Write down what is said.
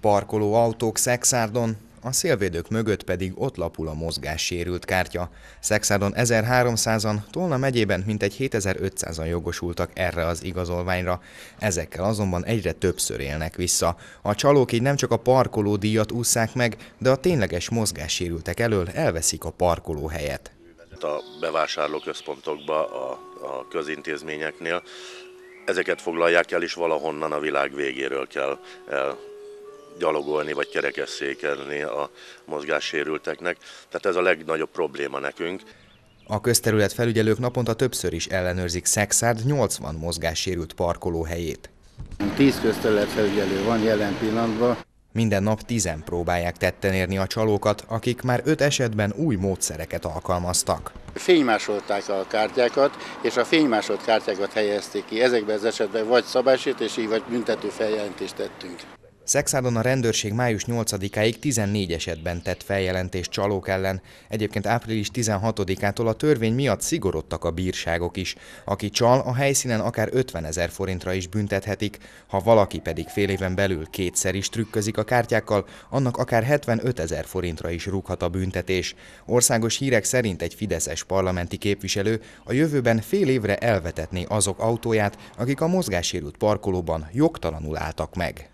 Parkoló autók Szexárdon, a szélvédők mögött pedig ott lapul a mozgássérült kártya. Szexárdon 1300-an, Tolna megyében mintegy 7500-an jogosultak erre az igazolványra. Ezekkel azonban egyre többször élnek vissza. A csalók így nem csak a parkoló díjat ússzák meg, de a tényleges mozgássérültek elől elveszik a parkoló helyet. Hát a bevásárlóközpontokba, a, a közintézményeknél ezeket foglalják el, és valahonnan a világ végéről kell gyalogolni vagy kerekesszékelni a mozgássérülteknek. Tehát ez a legnagyobb probléma nekünk. A közterület felügyelők naponta többször is ellenőrzik Szexárd 80 mozgássérült parkolóhelyét. 10 közterület felügyelő van jelen pillanatban. Minden nap tizen próbálják tetten érni a csalókat, akik már öt esetben új módszereket alkalmaztak. Fénymásolták a kártyákat, és a fénymásolt kártyákat helyezték ki. Ezekben az esetben vagy szabásítési, vagy büntető feljelentést tettünk. Szexádon a rendőrség május 8-áig 14 esetben tett feljelentést csalók ellen. Egyébként április 16-ától a törvény miatt szigorodtak a bírságok is. Aki csal, a helyszínen akár 50 ezer forintra is büntethetik, ha valaki pedig fél éven belül kétszer is trükközik a kártyákkal, annak akár 75 ezer forintra is rúghat a büntetés. Országos hírek szerint egy fideszes parlamenti képviselő a jövőben fél évre elvetetné azok autóját, akik a mozgássérült parkolóban jogtalanul álltak meg.